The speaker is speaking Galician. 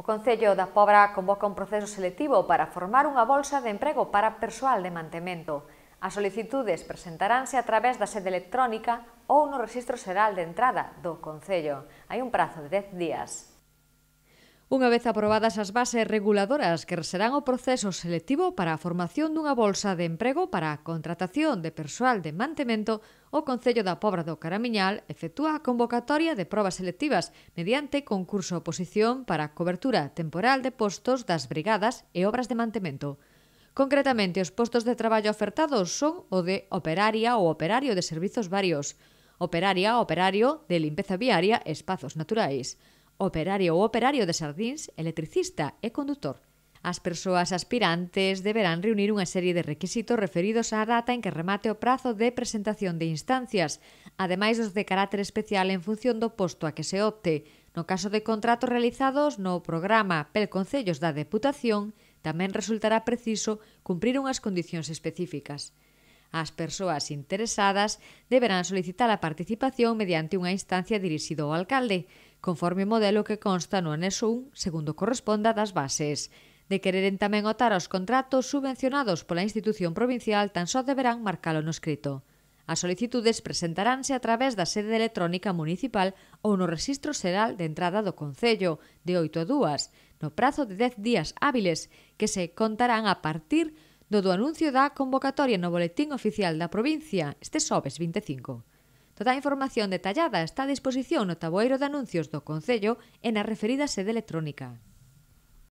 O Concello da Pobra convoca un proceso selectivo para formar unha bolsa de emprego para persoal de mantemento. As solicitudes presentaránse a través da sede electrónica ou no Registro Xeral de Entrada do Concello. Hai un prazo de 10 días. Unha vez aprobadas as bases reguladoras que serán o proceso selectivo para a formación dunha bolsa de emprego para a contratación de persoal de mantemento, o Concello da Pobra do Caramiñal efectúa a convocatoria de probas selectivas mediante concurso oposición para a cobertura temporal de postos das brigadas e obras de mantemento. Concretamente, os postos de traballo ofertados son o de operaria ou operario de servizos varios, operaria, ou operario de limpeza viaria e espazos naturais, operario ou operario de sardins, electricista e conductor. As persoas aspirantes deberán reunir unha serie de requisitos referidos á data en que remate o prazo de presentación de instancias, ademais dos de carácter especial en función do posto a que se opte. No caso de contratos realizados no programa pel Concellos da Deputación, tamén resultará preciso cumprir unhas condicións específicas. As persoas interesadas deberán solicitar a participación mediante unha instancia dirixida ao alcalde, conforme o modelo que consta no anexo 1, segundo corresponda das bases. De quereren tamén otar aos contratos subvencionados pola institución provincial, tan só deberán marcalo no escrito. As solicitudes presentaránse a través da sede electrónica municipal ou no Registro Xeral de Entrada do Concello, de 8 a 2, no prazo de 10 días hábiles, que se contarán a partir do do anuncio da convocatoria no Boletín Oficial da Provincia este sobes 25. Toda a información detallada está a disposición no taboeiro de anuncios do Concello e na referida sede electrónica.